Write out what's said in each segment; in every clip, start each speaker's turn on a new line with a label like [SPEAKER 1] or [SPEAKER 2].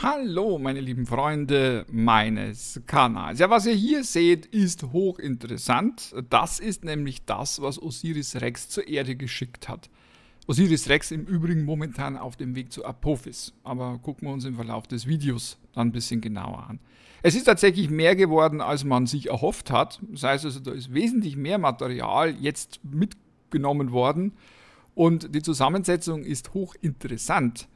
[SPEAKER 1] Hallo meine lieben Freunde meines Kanals. Ja, was ihr hier seht, ist hochinteressant. Das ist nämlich das, was Osiris Rex zur Erde geschickt hat. Osiris Rex im Übrigen momentan auf dem Weg zu Apophis. Aber gucken wir uns im Verlauf des Videos dann ein bisschen genauer an. Es ist tatsächlich mehr geworden, als man sich erhofft hat. Das heißt also, da ist wesentlich mehr Material jetzt mitgenommen worden. Und die Zusammensetzung ist hochinteressant.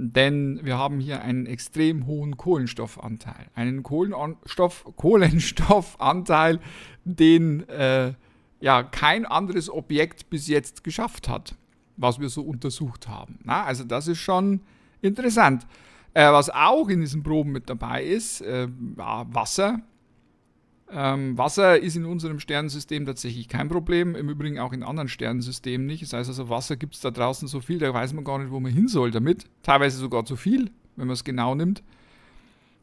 [SPEAKER 1] Denn wir haben hier einen extrem hohen Kohlenstoffanteil. Einen Kohlenstoff, Kohlenstoffanteil, den äh, ja kein anderes Objekt bis jetzt geschafft hat, was wir so untersucht haben. Na, also das ist schon interessant. Äh, was auch in diesen Proben mit dabei ist, äh, Wasser ähm, Wasser ist in unserem Sternensystem tatsächlich kein Problem, im Übrigen auch in anderen Sternensystemen nicht. Das heißt also, Wasser gibt es da draußen so viel, da weiß man gar nicht, wo man hin soll damit. Teilweise sogar zu viel, wenn man es genau nimmt.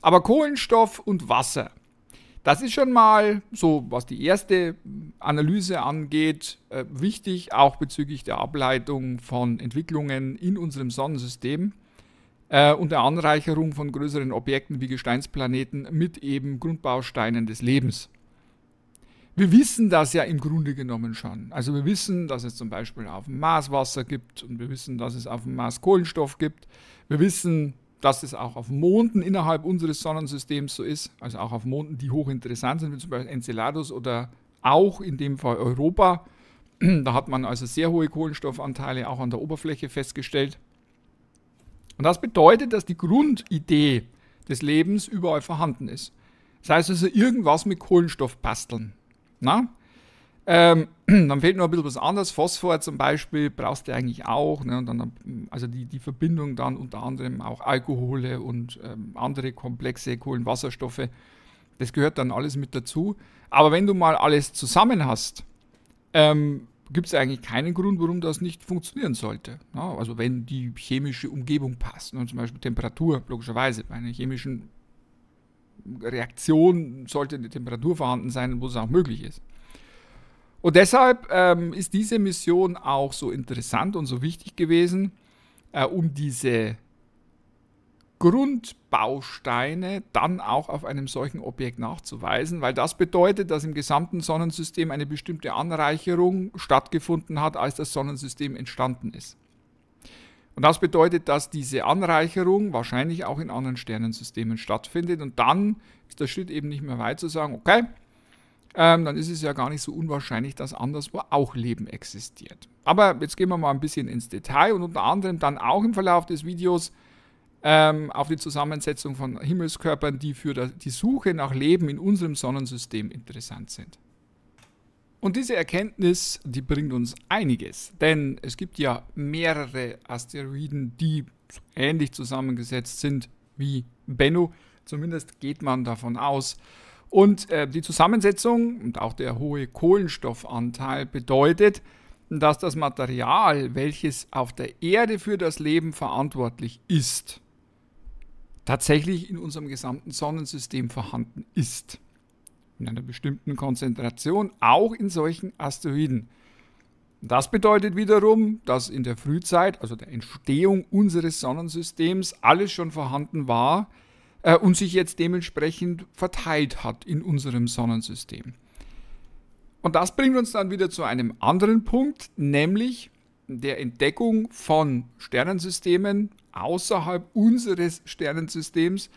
[SPEAKER 1] Aber Kohlenstoff und Wasser, das ist schon mal so, was die erste Analyse angeht, äh, wichtig, auch bezüglich der Ableitung von Entwicklungen in unserem Sonnensystem äh, der Anreicherung von größeren Objekten wie Gesteinsplaneten mit eben Grundbausteinen des Lebens. Wir wissen das ja im Grunde genommen schon. Also wir wissen, dass es zum Beispiel auf dem Mars Wasser gibt und wir wissen, dass es auf dem Mars Kohlenstoff gibt. Wir wissen, dass es auch auf Monden innerhalb unseres Sonnensystems so ist, also auch auf Monden, die hochinteressant sind, wie zum Beispiel Enceladus oder auch in dem Fall Europa. Da hat man also sehr hohe Kohlenstoffanteile auch an der Oberfläche festgestellt. Und das bedeutet, dass die Grundidee des Lebens überall vorhanden ist. Das heißt also, irgendwas mit Kohlenstoff basteln. Na? Ähm, dann fehlt noch ein bisschen was anderes. Phosphor zum Beispiel brauchst du eigentlich auch. Ne? Und dann, also die, die Verbindung dann unter anderem auch Alkohole und ähm, andere komplexe Kohlenwasserstoffe. Das gehört dann alles mit dazu. Aber wenn du mal alles zusammen hast, ähm, gibt es eigentlich keinen Grund, warum das nicht funktionieren sollte. Ja, also wenn die chemische Umgebung passt, ne, zum Beispiel Temperatur, logischerweise, bei einer chemischen Reaktion sollte eine Temperatur vorhanden sein, wo es auch möglich ist. Und deshalb ähm, ist diese Mission auch so interessant und so wichtig gewesen, äh, um diese Grundbausteine dann auch auf einem solchen Objekt nachzuweisen, weil das bedeutet, dass im gesamten Sonnensystem eine bestimmte Anreicherung stattgefunden hat, als das Sonnensystem entstanden ist. Und das bedeutet, dass diese Anreicherung wahrscheinlich auch in anderen Sternensystemen stattfindet. Und dann ist der Schritt eben nicht mehr weit zu sagen, okay, ähm, dann ist es ja gar nicht so unwahrscheinlich, dass anderswo auch Leben existiert. Aber jetzt gehen wir mal ein bisschen ins Detail und unter anderem dann auch im Verlauf des Videos ähm, auf die Zusammensetzung von Himmelskörpern, die für die Suche nach Leben in unserem Sonnensystem interessant sind. Und diese Erkenntnis, die bringt uns einiges, denn es gibt ja mehrere Asteroiden, die ähnlich zusammengesetzt sind wie Bennu. Zumindest geht man davon aus. Und äh, die Zusammensetzung und auch der hohe Kohlenstoffanteil bedeutet, dass das Material, welches auf der Erde für das Leben verantwortlich ist, tatsächlich in unserem gesamten Sonnensystem vorhanden ist. In einer bestimmten Konzentration, auch in solchen Asteroiden. Das bedeutet wiederum, dass in der Frühzeit, also der Entstehung unseres Sonnensystems, alles schon vorhanden war äh, und sich jetzt dementsprechend verteilt hat in unserem Sonnensystem. Und das bringt uns dann wieder zu einem anderen Punkt, nämlich der Entdeckung von Sternensystemen außerhalb unseres Sternensystems,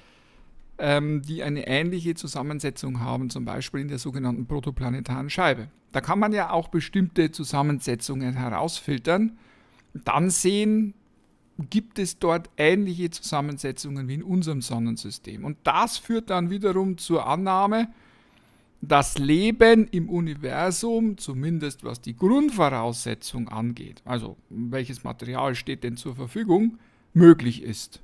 [SPEAKER 1] ähm, die eine ähnliche Zusammensetzung haben, zum Beispiel in der sogenannten protoplanetaren Scheibe. Da kann man ja auch bestimmte Zusammensetzungen herausfiltern, dann sehen, gibt es dort ähnliche Zusammensetzungen wie in unserem Sonnensystem. Und das führt dann wiederum zur Annahme, das Leben im Universum, zumindest was die Grundvoraussetzung angeht, also welches Material steht denn zur Verfügung, möglich ist.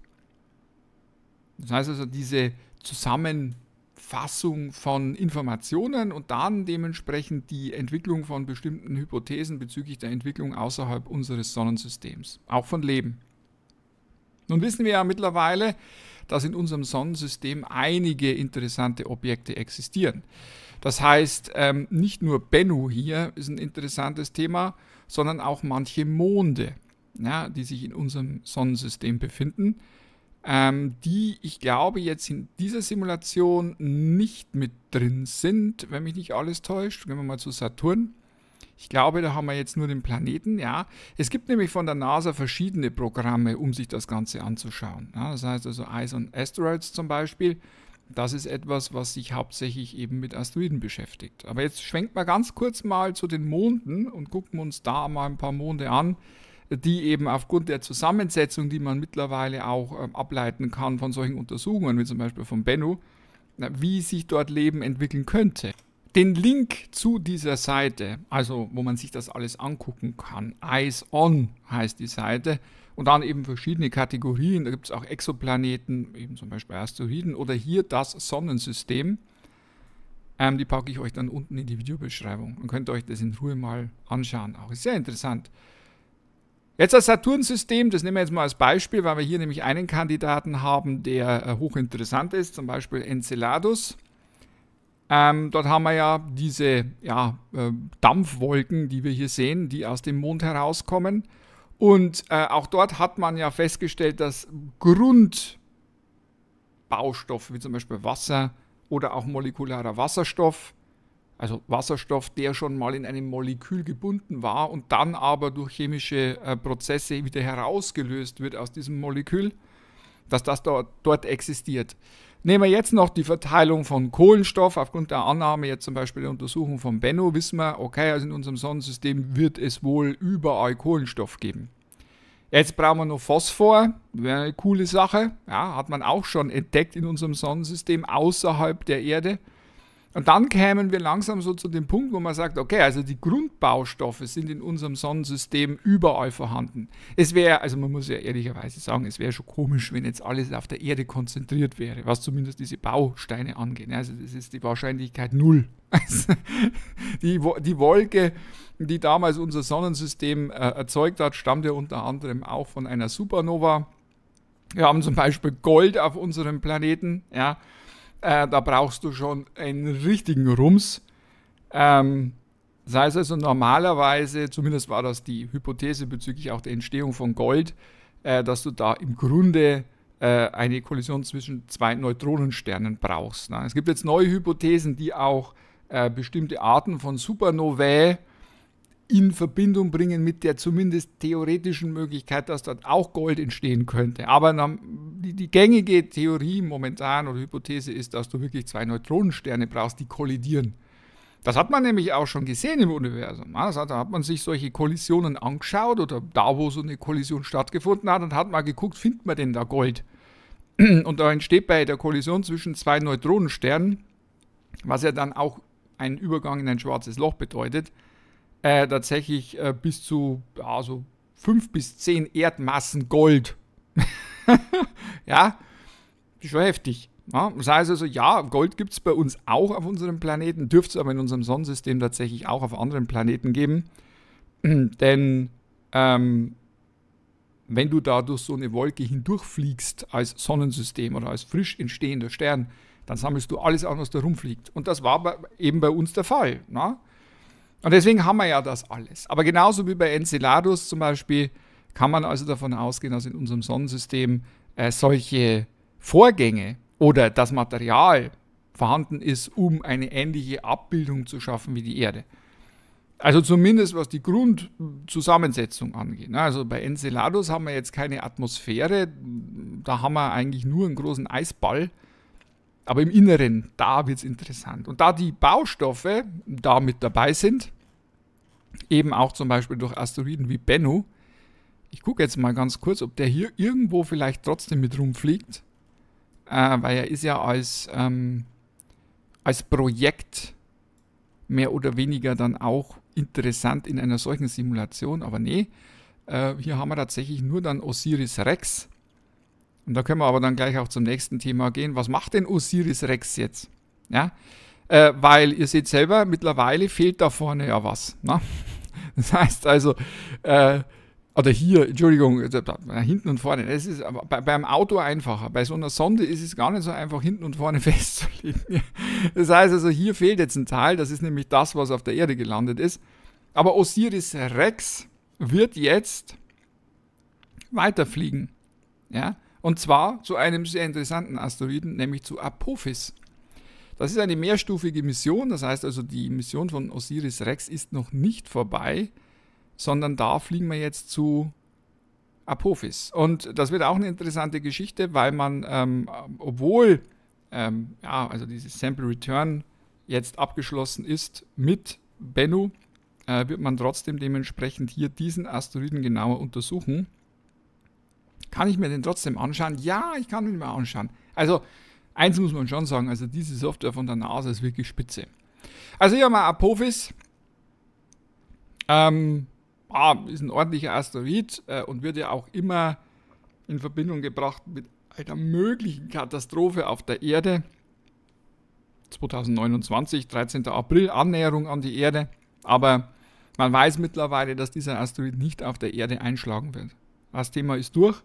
[SPEAKER 1] Das heißt also, diese Zusammenfassung von Informationen und dann dementsprechend die Entwicklung von bestimmten Hypothesen bezüglich der Entwicklung außerhalb unseres Sonnensystems, auch von Leben. Nun wissen wir ja mittlerweile, dass in unserem Sonnensystem einige interessante Objekte existieren. Das heißt, ähm, nicht nur Bennu hier ist ein interessantes Thema, sondern auch manche Monde, ja, die sich in unserem Sonnensystem befinden, ähm, die ich glaube jetzt in dieser Simulation nicht mit drin sind, wenn mich nicht alles täuscht. Gehen wir mal zu Saturn. Ich glaube, da haben wir jetzt nur den Planeten, ja. Es gibt nämlich von der NASA verschiedene Programme, um sich das Ganze anzuschauen. Ja, das heißt also Eyes on Asteroids zum Beispiel das ist etwas, was sich hauptsächlich eben mit Asteroiden beschäftigt. Aber jetzt schwenkt mal ganz kurz mal zu den Monden und gucken uns da mal ein paar Monde an, die eben aufgrund der Zusammensetzung, die man mittlerweile auch ähm, ableiten kann von solchen Untersuchungen, wie zum Beispiel von Bennu, wie sich dort Leben entwickeln könnte. Den Link zu dieser Seite, also wo man sich das alles angucken kann, Eyes On heißt die Seite, und dann eben verschiedene Kategorien. Da gibt es auch Exoplaneten, eben zum Beispiel Asteroiden oder hier das Sonnensystem. Ähm, die packe ich euch dann unten in die Videobeschreibung und könnt euch das in Ruhe mal anschauen. Auch sehr interessant. Jetzt das Saturnsystem, das nehmen wir jetzt mal als Beispiel, weil wir hier nämlich einen Kandidaten haben, der äh, hochinteressant ist, zum Beispiel Enceladus. Ähm, dort haben wir ja diese ja, äh, Dampfwolken, die wir hier sehen, die aus dem Mond herauskommen. Und äh, auch dort hat man ja festgestellt, dass Grundbaustoffe wie zum Beispiel Wasser oder auch molekularer Wasserstoff, also Wasserstoff, der schon mal in einem Molekül gebunden war und dann aber durch chemische äh, Prozesse wieder herausgelöst wird aus diesem Molekül, dass das dort, dort existiert. Nehmen wir jetzt noch die Verteilung von Kohlenstoff. Aufgrund der Annahme jetzt zum Beispiel der Untersuchung von Benno wissen wir, okay, also in unserem Sonnensystem wird es wohl überall Kohlenstoff geben. Jetzt brauchen wir noch Phosphor, wäre eine coole Sache. Ja, hat man auch schon entdeckt in unserem Sonnensystem außerhalb der Erde. Und dann kämen wir langsam so zu dem Punkt, wo man sagt, okay, also die Grundbaustoffe sind in unserem Sonnensystem überall vorhanden. Es wäre, also man muss ja ehrlicherweise sagen, es wäre schon komisch, wenn jetzt alles auf der Erde konzentriert wäre, was zumindest diese Bausteine angeht. Also das ist die Wahrscheinlichkeit null. Also die, die Wolke, die damals unser Sonnensystem äh, erzeugt hat, stammt ja unter anderem auch von einer Supernova. Wir haben zum Beispiel Gold auf unserem Planeten, ja. Äh, da brauchst du schon einen richtigen Rums. Ähm, das heißt also normalerweise, zumindest war das die Hypothese bezüglich auch der Entstehung von Gold, äh, dass du da im Grunde äh, eine Kollision zwischen zwei Neutronensternen brauchst. Ne? Es gibt jetzt neue Hypothesen, die auch äh, bestimmte Arten von Supernovae in Verbindung bringen mit der zumindest theoretischen Möglichkeit, dass dort auch Gold entstehen könnte. Aber die, gängige Theorie momentan oder Hypothese ist, dass du wirklich zwei Neutronensterne brauchst, die kollidieren. Das hat man nämlich auch schon gesehen im Universum. Das da hat man sich solche Kollisionen angeschaut oder da, wo so eine Kollision stattgefunden hat, und hat mal geguckt, findet man denn da Gold? Und da entsteht bei der Kollision zwischen zwei Neutronensternen, was ja dann auch einen Übergang in ein schwarzes Loch bedeutet, äh, tatsächlich äh, bis zu ja, so bis zehn Erdmassen Gold. ja, schon heftig. Ja, ne? das heißt also, ja, Gold gibt es bei uns auch auf unserem Planeten, dürfte es aber in unserem Sonnensystem tatsächlich auch auf anderen Planeten geben. Denn ähm, wenn du da durch so eine Wolke hindurchfliegst als Sonnensystem oder als frisch entstehender Stern, dann sammelst du alles an, was da rumfliegt. Und das war eben bei uns der Fall. Na? Ne? Und deswegen haben wir ja das alles. Aber genauso wie bei Enceladus zum Beispiel kann man also davon ausgehen, dass in unserem Sonnensystem äh, solche Vorgänge oder das Material vorhanden ist, um eine ähnliche Abbildung zu schaffen wie die Erde. Also zumindest was die Grundzusammensetzung angeht. Ne? Also bei Enceladus haben wir jetzt keine Atmosphäre, da haben wir eigentlich nur einen großen Eisball aber im Inneren, da wird es interessant. Und da die Baustoffe da mit dabei sind, eben auch zum Beispiel durch Asteroiden wie Bennu, ich gucke jetzt mal ganz kurz, ob der hier irgendwo vielleicht trotzdem mit rumfliegt, äh, weil er ist ja als, ähm, als Projekt mehr oder weniger dann auch interessant in einer solchen Simulation, aber nee, äh, hier haben wir tatsächlich nur dann Osiris Rex, und da können wir aber dann gleich auch zum nächsten Thema gehen. Was macht denn Osiris Rex jetzt? Ja, äh, weil ihr seht selber, mittlerweile fehlt da vorne ja was. Ne? Das heißt also, äh, oder hier, Entschuldigung, äh, hinten und vorne. Es ist bei, beim Auto einfacher. Bei so einer Sonde ist es gar nicht so einfach, hinten und vorne festzulegen. Das heißt also, hier fehlt jetzt ein Teil. Das ist nämlich das, was auf der Erde gelandet ist. Aber Osiris Rex wird jetzt weiterfliegen. Ja? Und zwar zu einem sehr interessanten Asteroiden, nämlich zu Apophis. Das ist eine mehrstufige Mission, das heißt also, die Mission von Osiris Rex ist noch nicht vorbei, sondern da fliegen wir jetzt zu Apophis. Und das wird auch eine interessante Geschichte, weil man, ähm, obwohl ähm, ja, also dieses Sample Return jetzt abgeschlossen ist mit Bennu, äh, wird man trotzdem dementsprechend hier diesen Asteroiden genauer untersuchen. Kann ich mir den trotzdem anschauen? Ja, ich kann ihn mir anschauen. Also, eins muss man schon sagen, also diese Software von der NASA ist wirklich spitze. Also hier haben wir Apophis. Ähm, ah, ist ein ordentlicher Asteroid äh, und wird ja auch immer in Verbindung gebracht mit einer möglichen Katastrophe auf der Erde. 2029, 13. April, Annäherung an die Erde. Aber man weiß mittlerweile, dass dieser Asteroid nicht auf der Erde einschlagen wird. Das Thema ist durch.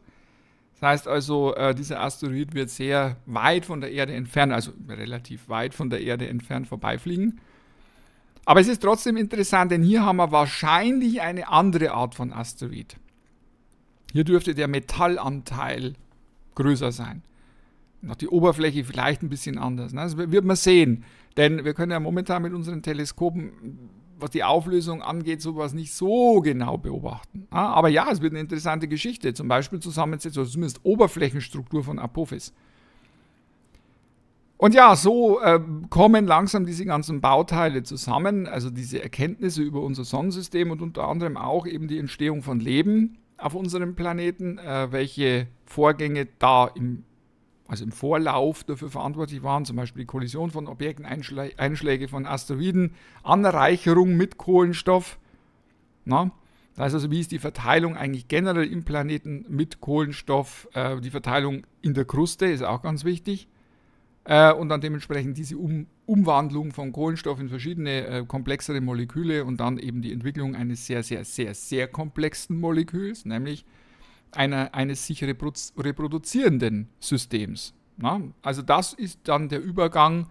[SPEAKER 1] Das heißt also, äh, dieser Asteroid wird sehr weit von der Erde entfernt, also relativ weit von der Erde entfernt vorbeifliegen. Aber es ist trotzdem interessant, denn hier haben wir wahrscheinlich eine andere Art von Asteroid. Hier dürfte der Metallanteil größer sein. Noch die Oberfläche vielleicht ein bisschen anders. Ne? Das wird man sehen. Denn wir können ja momentan mit unseren Teleskopen was die Auflösung angeht, sowas nicht so genau beobachten. Ah, aber ja, es wird eine interessante Geschichte, zum Beispiel Zusammensetzung, also zumindest Oberflächenstruktur von Apophis. Und ja, so äh, kommen langsam diese ganzen Bauteile zusammen, also diese Erkenntnisse über unser Sonnensystem und unter anderem auch eben die Entstehung von Leben auf unserem Planeten, äh, welche Vorgänge da im also im Vorlauf dafür verantwortlich waren, zum Beispiel die Kollision von Objekten, Einschlä Einschläge von Asteroiden, Anreicherung mit Kohlenstoff. Na? Das heißt also, wie ist die Verteilung eigentlich generell im Planeten mit Kohlenstoff, äh, die Verteilung in der Kruste ist auch ganz wichtig. Äh, und dann dementsprechend diese um Umwandlung von Kohlenstoff in verschiedene äh, komplexere Moleküle und dann eben die Entwicklung eines sehr, sehr, sehr, sehr komplexen Moleküls, nämlich äh, einer, eines sich reproduzierenden Systems. Na? Also das ist dann der Übergang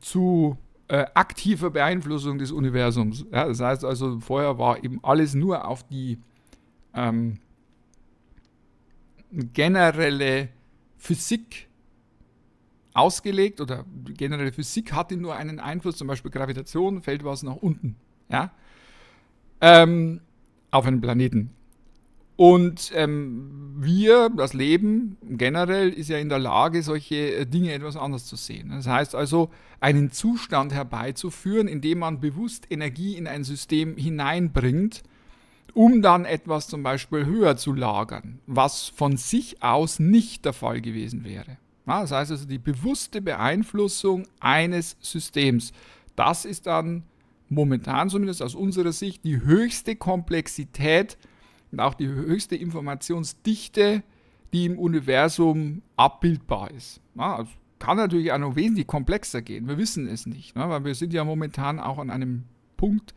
[SPEAKER 1] zu äh, aktiver Beeinflussung des Universums. Ja, das heißt also, vorher war eben alles nur auf die ähm, generelle Physik ausgelegt oder die generelle Physik hatte nur einen Einfluss, zum Beispiel Gravitation, fällt was nach unten. Ja? Ähm, auf einen Planeten. Und ähm, wir, das Leben generell, ist ja in der Lage, solche äh, Dinge etwas anders zu sehen. Das heißt also, einen Zustand herbeizuführen, in dem man bewusst Energie in ein System hineinbringt, um dann etwas zum Beispiel höher zu lagern, was von sich aus nicht der Fall gewesen wäre. das heißt also, die bewusste Beeinflussung eines Systems, das ist dann momentan zumindest aus unserer Sicht die höchste Komplexität, und auch die höchste Informationsdichte, die im Universum abbildbar ist. Ja, also kann natürlich auch noch wesentlich komplexer gehen. Wir wissen es nicht, ne? weil wir sind ja momentan auch an einem Punkt,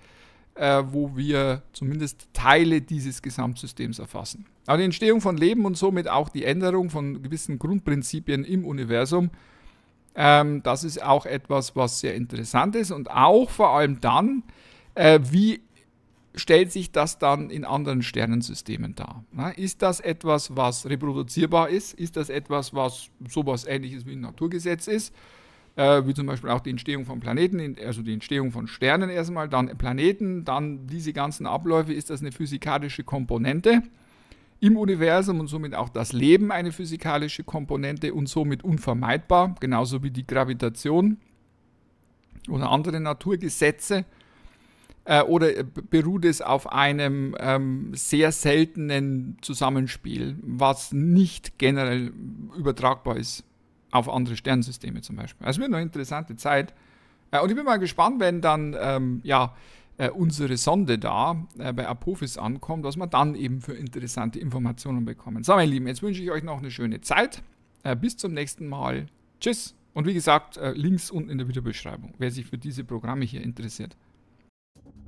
[SPEAKER 1] äh, wo wir zumindest Teile dieses Gesamtsystems erfassen. Aber also die Entstehung von Leben und somit auch die Änderung von gewissen Grundprinzipien im Universum, ähm, das ist auch etwas, was sehr interessant ist und auch vor allem dann, äh, wie stellt sich das dann in anderen Sternensystemen dar? Ist das etwas, was reproduzierbar ist? Ist das etwas, was sowas ähnliches wie ein Naturgesetz ist? Äh, wie zum Beispiel auch die Entstehung von Planeten, also die Entstehung von Sternen erstmal, dann Planeten, dann diese ganzen Abläufe, ist das eine physikalische Komponente im Universum und somit auch das Leben eine physikalische Komponente und somit unvermeidbar, genauso wie die Gravitation oder andere Naturgesetze äh, oder äh, beruht es auf einem ähm, sehr seltenen Zusammenspiel, was nicht generell übertragbar ist auf andere Sternsysteme zum Beispiel. Also wird eine interessante Zeit. Äh, und ich bin mal gespannt, wenn dann ähm, ja, äh, unsere Sonde da äh, bei Apophis ankommt, was wir dann eben für interessante Informationen bekommen. So, meine Lieben, jetzt wünsche ich euch noch eine schöne Zeit. Äh, bis zum nächsten Mal. Tschüss. Und wie gesagt, Links unten in der Videobeschreibung, wer sich für diese Programme hier interessiert. thank you